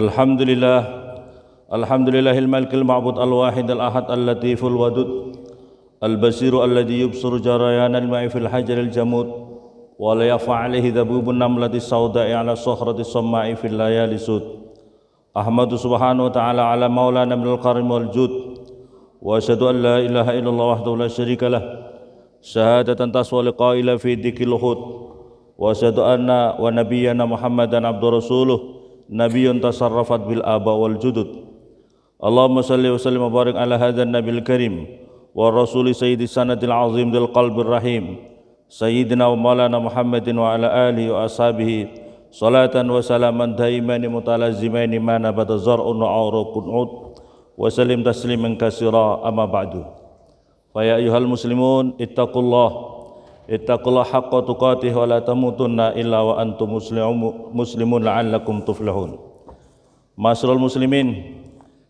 الحمد لله الحمد لله الملك المعبود الواحد الأحد اللطيف الودود البصير الذي يبصر جريان الماء في الحجر الجمود ولا يخفى عليه ذبوب النملة السوداء على صخرة الصماء في الليالي سود أحمد سبحانه وتعالى على مولانا من القرم والجود وأشهد أن لا إله إلا الله وحده لا شريك له شهادة تسوى لقائل في ذكر الخود وأشهد أن ونبينا محمدا عبد رسوله nabiyyun tasarrafat bil aba wal judud Allahumma salli wa sallim wa barik ala hadzal nabil karim wa rasuli sayyidi sanatil azim dil qalbir rahim sayyidina wa maulana Muhammadin wa ala alihi wa ashabihi salatan wa salaman daimani mutalazimaini ma nabata zar'un wa awraqun ud wa sallim tasliman katsira amma ba'du fa ya ayyuhal muslimun ittaqullah ittaqullaha haqqa tuqatih wa la tamutunna illa wa antum muslimun la'allakum tuflihun Masyarul muslimin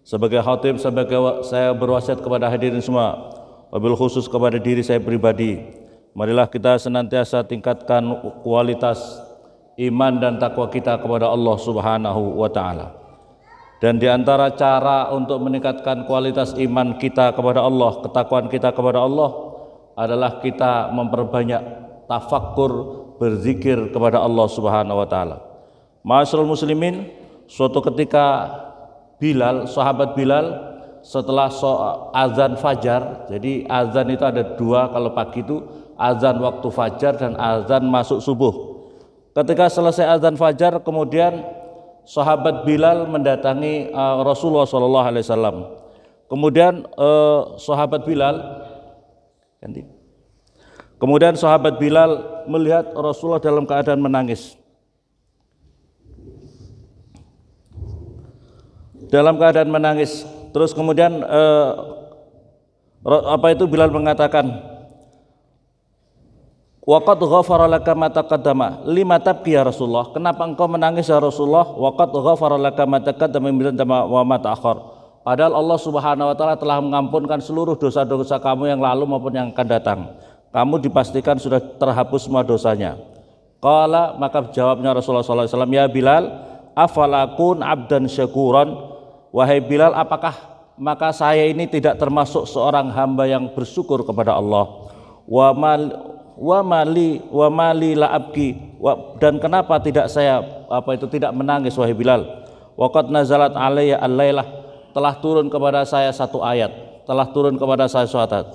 sebagai khatib sebagai saya berwasiat kepada hadirin semua wabil khusus kepada diri saya pribadi marilah kita senantiasa tingkatkan kualitas iman dan takwa kita kepada Allah Subhanahu wa taala dan di antara cara untuk meningkatkan kualitas iman kita kepada Allah, ketakwaan kita kepada Allah, adalah kita memperbanyak tafakkur berzikir kepada Allah Subhanahu wa taala. Masyarul muslimin, suatu ketika Bilal, sahabat Bilal setelah so azan fajar, jadi azan itu ada dua kalau pagi itu azan waktu fajar dan azan masuk subuh. Ketika selesai azan fajar, kemudian sahabat Bilal mendatangi uh, Rasulullah Shallallahu Alaihi Wasallam. Kemudian uh, sahabat Bilal Ganti. Kemudian sahabat Bilal melihat Rasulullah dalam keadaan menangis. Dalam keadaan menangis. Terus kemudian eh, apa itu Bilal mengatakan, Waqad ghafara laka ma taqaddama. Lima tabki ya Rasulullah. Kenapa engkau menangis ya Rasulullah? Waqad ghafara laka ma taqaddama min dhanbi wa ma ta'akhkhar. Padahal Allah Subhanahu wa taala telah mengampunkan seluruh dosa-dosa kamu yang lalu maupun yang akan datang. Kamu dipastikan sudah terhapus semua dosanya. Qala maka jawabnya Rasulullah SAW. alaihi wasallam, "Ya Bilal, afalakun abdan syakuran?" Wahai Bilal, apakah maka saya ini tidak termasuk seorang hamba yang bersyukur kepada Allah? Wa mal wa mali wa mali la abki wa, dan kenapa tidak saya apa itu tidak menangis wahai Bilal waqad nazalat alayya al-lailah telah turun kepada saya satu ayat, telah turun kepada saya suatu ayat.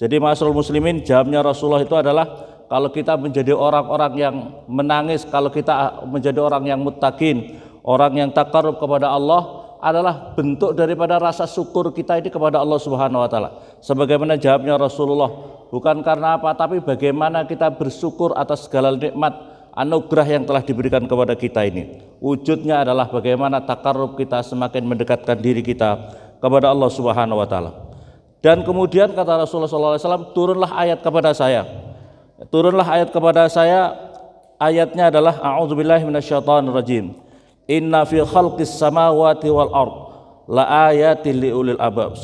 Jadi masyarakat muslimin jawabnya Rasulullah itu adalah kalau kita menjadi orang-orang yang menangis, kalau kita menjadi orang yang mutakin, orang yang takarub kepada Allah adalah bentuk daripada rasa syukur kita ini kepada Allah Subhanahu wa taala. Sebagaimana jawabnya Rasulullah, bukan karena apa tapi bagaimana kita bersyukur atas segala nikmat anugerah yang telah diberikan kepada kita ini. Wujudnya adalah bagaimana takarub kita semakin mendekatkan diri kita kepada Allah Subhanahu wa taala. Dan kemudian kata Rasulullah SAW turunlah ayat kepada saya. Turunlah ayat kepada saya. Ayatnya adalah a'udzubillahi rajim. Inna fi khalqis samawati wal ard la ayatil liulil albab.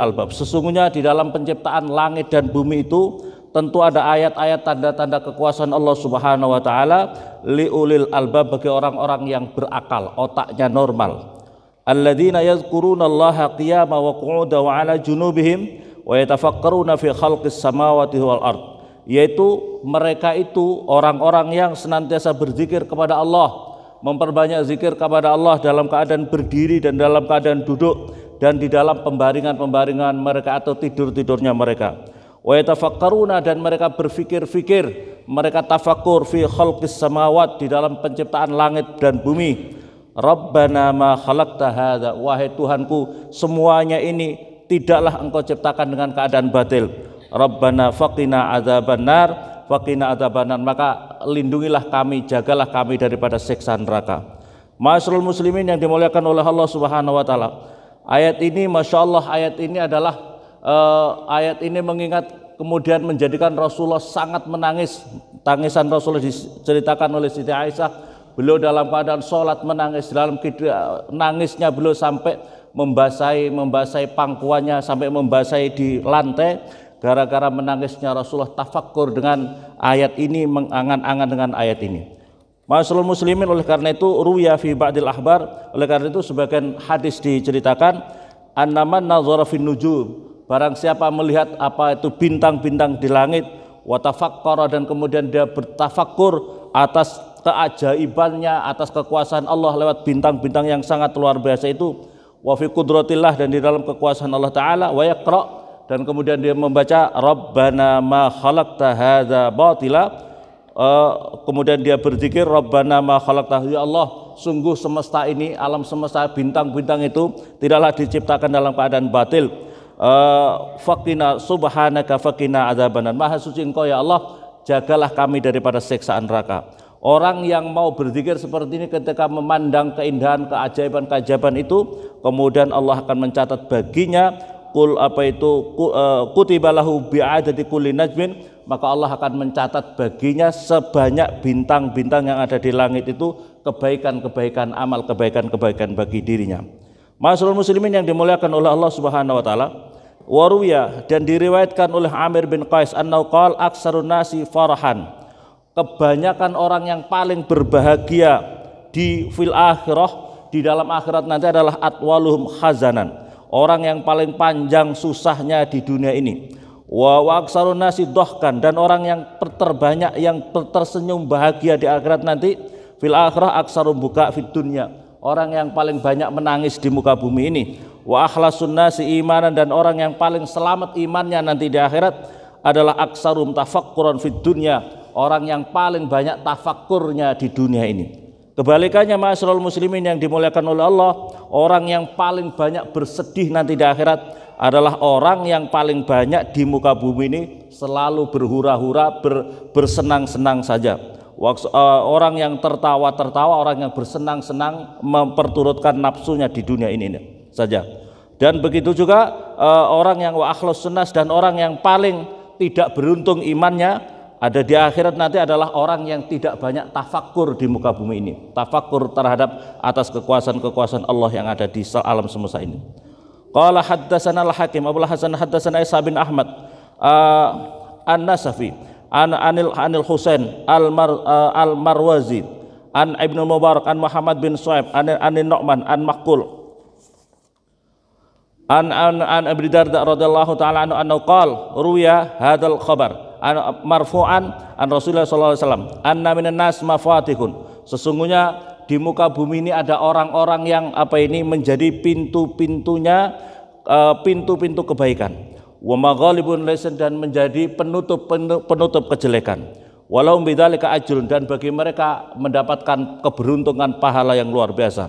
albab. Sesungguhnya di dalam penciptaan langit dan bumi itu tentu ada ayat-ayat tanda-tanda kekuasaan Allah Subhanahu wa taala liulil albab bagi orang-orang yang berakal, otaknya normal. Alladzina Allaha qiyama wa qu'udan wa 'ala junubihim wa yatafakkaruna fi khalqis samawati wal ard. Yaitu mereka itu orang-orang yang senantiasa berzikir kepada Allah, memperbanyak zikir kepada Allah dalam keadaan berdiri dan dalam keadaan duduk dan di dalam pembaringan-pembaringan mereka atau tidur-tidurnya mereka wa yatafakkaruna dan mereka berfikir-fikir mereka tafakur fi khalqis samawat di dalam penciptaan langit dan bumi Rabbana ma khalaqta hadza wahai Tuhanku semuanya ini tidaklah engkau ciptakan dengan keadaan batil Rabbana faqina adzabannar faqina adzabannar maka lindungilah kami jagalah kami daripada siksa neraka Masyarul muslimin yang dimuliakan oleh Allah Subhanahu wa taala Ayat ini Masya Allah ayat ini adalah eh, ayat ini mengingat kemudian menjadikan Rasulullah sangat menangis. Tangisan Rasulullah diceritakan oleh Siti Aisyah. Beliau dalam keadaan sholat menangis, dalam nangisnya beliau sampai membasahi membasahi pangkuannya sampai membasahi di lantai gara-gara menangisnya Rasulullah tafakkur dengan ayat ini mengangan-angan dengan ayat ini. Masul muslimin oleh karena itu ruya fi ba'dil ahbar oleh karena itu sebagian hadis diceritakan annaman nazara fin nujum Barang siapa melihat apa itu bintang-bintang di langit, watafakkara dan kemudian dia bertafakur atas keajaibannya, atas kekuasaan Allah lewat bintang-bintang yang sangat luar biasa itu, wa fi qudratillah dan di dalam kekuasaan Allah taala wa yaqra dan kemudian dia membaca rabbana ma khalaqta hadza batila Uh, kemudian dia berzikir Rabbana ma khalaqta, ya Allah sungguh semesta ini alam semesta bintang-bintang itu tidaklah diciptakan dalam keadaan batil Eh, fakina subhanaka fakina azabanan. Maha suci engkau ya Allah, jagalah kami daripada siksaan neraka. Orang yang mau berzikir seperti ini ketika memandang keindahan, keajaiban-keajaiban itu, kemudian Allah akan mencatat baginya kul apa itu eh, kutibalahu bi'adati kulli najmin, maka Allah akan mencatat baginya sebanyak bintang-bintang yang ada di langit itu kebaikan-kebaikan amal kebaikan-kebaikan bagi dirinya. Masrul muslimin yang dimuliakan oleh Allah Subhanahu wa taala, waruya dan diriwayatkan oleh Amir bin Qais an-Nauqal aksarun nasi farahan. Kebanyakan orang yang paling berbahagia di fil akhirah di dalam akhirat nanti adalah atwaluhum khazanan. Orang yang paling panjang susahnya di dunia ini. Wa aksarun nasi dohkan dan orang yang terbanyak yang tersenyum bahagia di akhirat nanti fil akhirah aksarun buka fid dunya orang yang paling banyak menangis di muka bumi ini wa akhlasun nasi imanan dan orang yang paling selamat imannya nanti di akhirat adalah aksarum tafakkuran fid dunya orang yang paling banyak tafakkurnya di dunia ini Kebalikannya masyarul muslimin yang dimuliakan oleh Allah Orang yang paling banyak bersedih nanti di akhirat Adalah orang yang paling banyak di muka bumi ini Selalu berhura-hura, ber, bersenang-senang saja Eh, orang yang tertawa-tertawa, orang yang bersenang-senang memperturutkan nafsunya di dunia ini, ini saja. Dan begitu juga eh, orang yang wa senas dan orang yang paling tidak beruntung imannya ada di akhirat nanti adalah orang yang tidak banyak tafakur di muka bumi ini. Tafakur terhadap atas kekuasaan-kekuasaan Allah yang ada di alam semesta ini. Qala haddatsana hakim Abu Hasan haddatsana Isa Ahmad uh, An-Nasafi an anil anil Husain al mar uh, al Marwazi an Ibnu Mubarak an Muhammad bin Su'aib an an Nu'man an Makul an an an Abi Darda radhiyallahu taala anhu annahu qala ruya hadzal khabar an marfu'an an Rasulullah sallallahu alaihi wasallam anna minan nas mafatihun sesungguhnya di muka bumi ini ada orang-orang yang apa ini menjadi pintu-pintunya eh, pintu-pintu kebaikan wamagalibun lesen dan menjadi penutup penutup kejelekan walau bidalika ajrun dan bagi mereka mendapatkan keberuntungan pahala yang luar biasa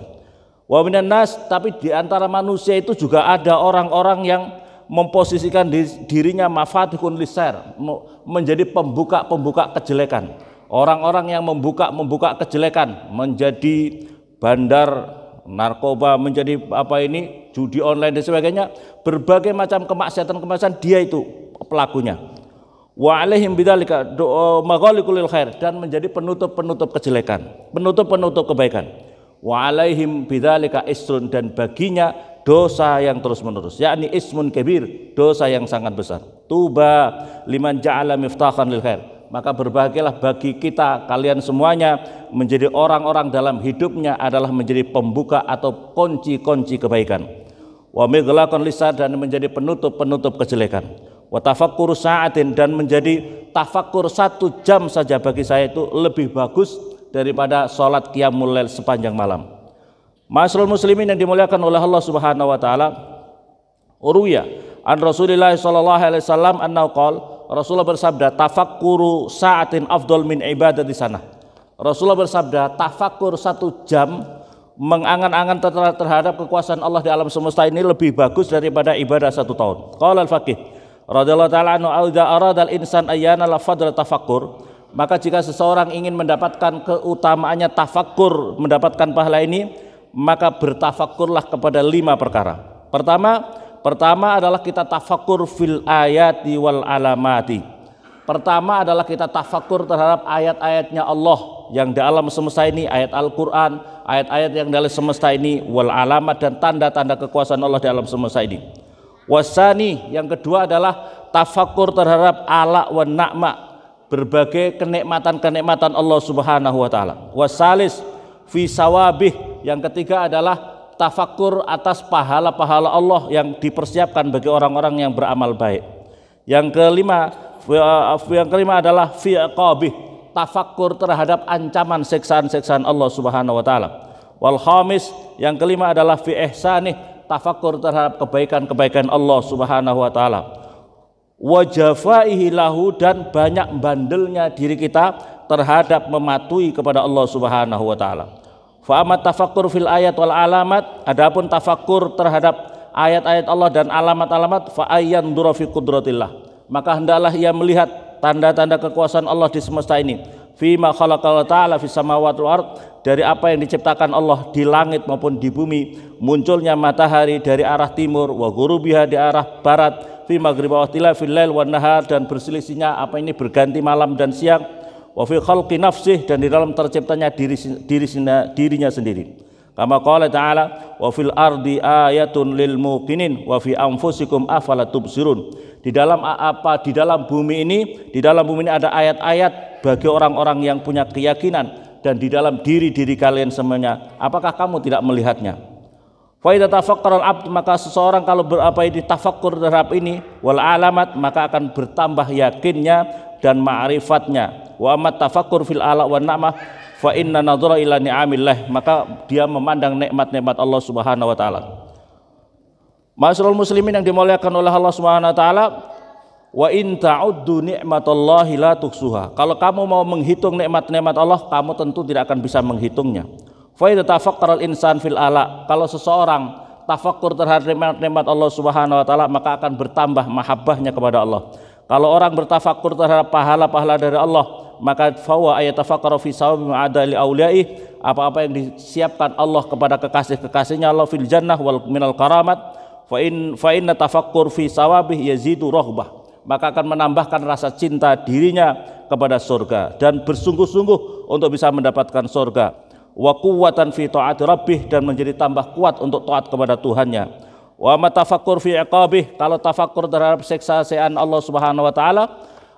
wa nas tapi di antara manusia itu juga ada orang-orang yang memposisikan dirinya mafatihun lisar menjadi pembuka-pembuka kejelekan orang-orang yang membuka membuka kejelekan menjadi bandar narkoba, menjadi apa ini, judi online dan sebagainya, berbagai macam kemaksiatan-kemaksiatan dia itu pelakunya. Wa alaihim bidzalika maghaliqul khair dan menjadi penutup-penutup kejelekan, penutup-penutup kebaikan. Wa alaihim bidzalika isrun dan baginya dosa yang terus-menerus, yakni ismun kebir, dosa yang sangat besar. Tuba liman ja'ala miftahan lil khair maka berbahagialah bagi kita kalian semuanya menjadi orang-orang dalam hidupnya adalah menjadi pembuka atau kunci-kunci kebaikan. Wa mighlaqan lisan dan menjadi penutup-penutup kejelekan. Wa tafakkur sa'atin dan menjadi tafakkur satu jam saja bagi saya itu lebih bagus daripada sholat qiyamul lail sepanjang malam. Masrul muslimin yang dimuliakan oleh Allah Subhanahu wa taala, uruya an Rasulillah sallallahu alaihi wasallam annau qala Rasulullah bersabda, tafakkuru sa'atin afdol min ibadah di sana. Rasulullah bersabda, tafakkur satu jam mengangan-angan terhadap kekuasaan Allah di alam semesta ini lebih bagus daripada ibadah satu tahun. Qala al-faqih radhiyallahu ta'ala anhu insan ayyana la tafakkur maka jika seseorang ingin mendapatkan keutamaannya tafakkur mendapatkan pahala ini maka bertafakkurlah kepada lima perkara. Pertama, Pertama adalah kita tafakur fil ayati wal alamati. Pertama adalah kita tafakur terhadap ayat-ayatnya Allah yang di alam semesta ini, ayat Al-Quran, ayat-ayat yang di alam semesta ini, wal alamat dan tanda-tanda kekuasaan Allah di alam semesta ini. Wasani yang kedua adalah tafakur terhadap ala wa na'ma berbagai kenikmatan-kenikmatan Allah Subhanahu wa taala. Wasalis fi sawabih yang ketiga adalah tafakur atas pahala-pahala Allah yang dipersiapkan bagi orang-orang yang beramal baik. Yang kelima, yang kelima adalah fiqabi tafakur terhadap ancaman seksan seksaan Allah Subhanahu wa taala. Wal khamis, yang kelima adalah fi ihsanih, tafakur terhadap kebaikan-kebaikan Allah Subhanahu wa taala. Wajafaihi lahu dan banyak bandelnya diri kita terhadap mematuhi kepada Allah Subhanahu wa taala. Fa amat tafakkur fil ayat wal alamat, adapun tafakkur terhadap ayat-ayat Allah dan alamat-alamat fa durafi kudratillah. Maka hendaklah ia melihat tanda-tanda kekuasaan Allah di semesta ini. Fima khalaqallahu ta'ala fis samawati ard, dari apa yang diciptakan Allah di langit maupun di bumi, munculnya matahari dari arah timur wa gurubiha di arah barat, fi maghrib wa fil lail wa nahar dan berselisihnya apa ini berganti malam dan siang Wafil fi khalqi nafsih dan di dalam terciptanya diri dirinya, dirinya sendiri. Kama qala ta'ala wa fil ardi ayatun lil muqinin wa fi anfusikum afala tubsirun. Di dalam apa di dalam bumi ini, di dalam bumi ini ada ayat-ayat bagi orang-orang yang punya keyakinan dan di dalam diri-diri kalian semuanya. Apakah kamu tidak melihatnya? Fa idza tafakkara al-'abd maka seseorang kalau berapa ini tafakkur terhadap ini wal alamat maka akan bertambah yakinnya dan ma'rifatnya. Wa amat tafakkur fil ala wa nama fa inna nadhara ila ni'amillah maka dia memandang nikmat-nikmat Allah Subhanahu wa taala. Masyarul muslimin yang dimuliakan oleh Allah Subhanahu wa taala wa in ta'uddu ni'matallahi la tuksuha. Kalau kamu mau menghitung nikmat-nikmat Allah, kamu tentu tidak akan bisa menghitungnya. Faidah tafakkur insan fil ala. Kalau seseorang tafakur terhadap nikmat Allah Subhanahu wa taala maka akan bertambah mahabbahnya kepada Allah. Kalau orang bertafakur terhadap pahala-pahala dari Allah maka fawa ayat tafakkara fi sawabi ma'adali auliyai apa-apa yang disiapkan Allah kepada kekasih-kekasihnya Allah fil jannah wal minal karamat fa in fa inna tafakkur fi sawabi yazidu rohbah maka akan menambahkan rasa cinta dirinya kepada surga dan bersungguh-sungguh untuk bisa mendapatkan surga wa quwwatan fi taati rabbih dan menjadi tambah kuat untuk taat kepada Tuhannya. Wa matafakur fi iqabih kalau tafakur terhadap sean Allah Subhanahu wa taala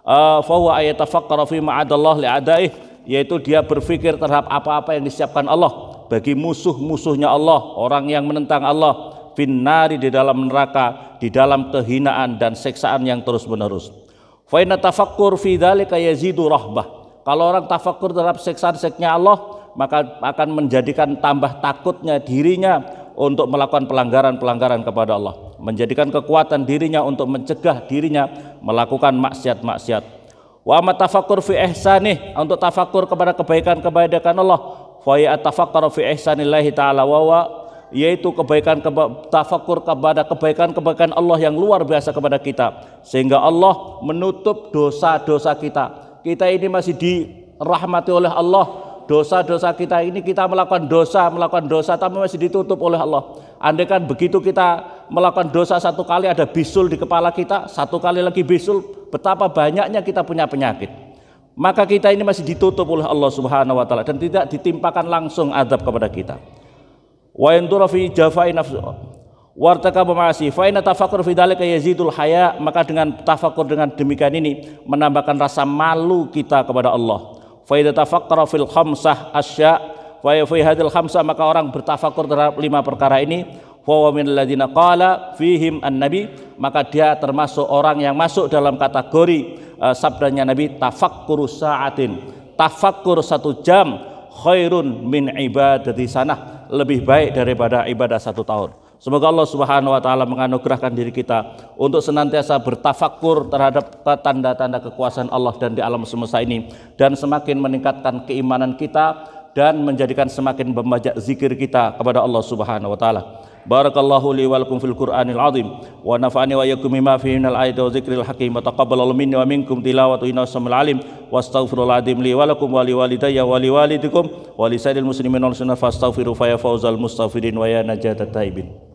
eh, fa huwa ayatafakkara fi ma'adallah li'adaih yaitu dia berpikir terhadap apa-apa yang disiapkan Allah bagi musuh-musuhnya Allah, orang yang menentang Allah finnari di dalam neraka, di dalam kehinaan dan seksaan yang terus-menerus. Fa inna tafakkur fi dzalika yazidu rahbah. Kalau orang tafakur terhadap seksaan seknya Allah, maka akan menjadikan tambah takutnya dirinya untuk melakukan pelanggaran-pelanggaran kepada Allah, menjadikan kekuatan dirinya untuk mencegah dirinya melakukan maksiat-maksiat. Wa amma tafakkur fi ihsanih untuk tafakur kepada kebaikan-kebaikan Allah. Fa ya tafakkara fi ihsanillahi taala wa yaitu kebaikan keba tafakur kepada kebaikan-kebaikan Allah yang luar biasa kepada kita sehingga Allah menutup dosa-dosa kita. Kita ini masih dirahmati oleh Allah dosa-dosa kita ini kita melakukan dosa, melakukan dosa tapi masih ditutup oleh Allah. Andai kan begitu kita melakukan dosa satu kali ada bisul di kepala kita, satu kali lagi bisul, betapa banyaknya kita punya penyakit. Maka kita ini masih ditutup oleh Allah Subhanahu wa taala dan tidak ditimpakan langsung azab kepada kita. Wa yantura fi jafai nafsu wartaka ma'asi fa tafakkur yazidul haya maka dengan tafakur dengan demikian ini menambahkan rasa malu kita kepada Allah fa idza fil khamsah asya wa fi hadil khamsah maka orang bertafakur terhadap lima perkara ini wa min alladziina qala fihim an-nabi maka dia termasuk orang yang masuk dalam kategori uh, sabdanya nabi tafakkuru sa'atin tafakkur satu jam khairun min ibadati sanah lebih baik daripada ibadah satu tahun Semoga Allah Subhanahu wa taala menganugerahkan diri kita untuk senantiasa bertafakur terhadap tanda-tanda kekuasaan Allah dan di alam semesta ini dan semakin meningkatkan keimanan kita dan menjadikan semakin membajak zikir kita kepada Allah Subhanahu wa taala. Barakallahu li wa lakum fil Qur'anil azim wa nafa'ani wa yakum mimma fihi minal ayati wa dzikril hakim wa taqabbalallahu minni wa minkum tilawatu innahu samil alim wastaghfirul adim li wa lakum wa li walidayya wa li walidikum wa li sairil muslimin wal sunnah fastaghfiru fa ya fawzal mustaghfirin wa ya najatat taibin.